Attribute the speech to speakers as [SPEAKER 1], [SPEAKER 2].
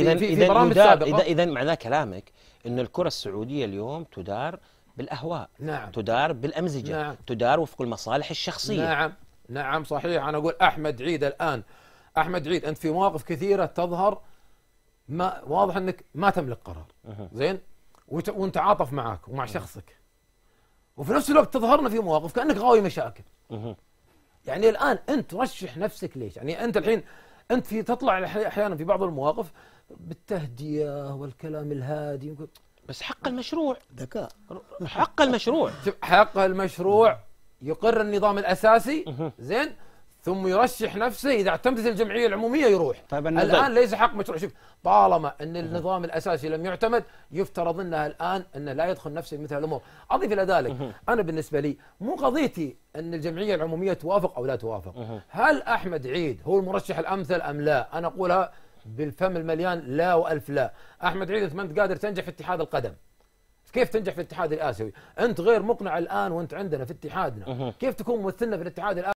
[SPEAKER 1] اذا في, في برامج سابقه اذا معناه كلامك ان الكره السعوديه اليوم تدار بالاهواء نعم تدار بالامزجه نعم تدار وفق المصالح الشخصيه نعم نعم صحيح انا اقول احمد عيد الان احمد عيد انت في مواقف كثيره تظهر ما واضح انك ما تملك قرار زين ونتعاطف معك ومع شخصك وفي نفس الوقت تظهرنا في مواقف كانك غاوي مشاكل يعني الان انت رشح نفسك ليش يعني انت الحين انت في تطلع احيانا في بعض المواقف بالتهدئه والكلام الهادي بس حق المشروع ذكاء حق المشروع حق المشروع يقر النظام الاساسي زين ثم يرشح نفسه اذا اعتمدت الجمعيه العموميه يروح طيب الان ليس حق مشروع شوف طالما ان النظام الاساسي لم يعتمد يفترض انها الان انه لا يدخل نفسه في مثل الامور اضيف الى ذلك انا بالنسبه لي مو قضيتي ان الجمعيه العموميه توافق او لا توافق هل احمد عيد هو المرشح الامثل ام لا انا اقولها بالفم المليان لا والف لا احمد عيد انت ما انت قادر تنجح في اتحاد القدم كيف تنجح في الاتحاد الاسيوي انت غير مقنع الان وانت عندنا في اتحادنا كيف تكون ممثلنا في الاتحاد الاسيوي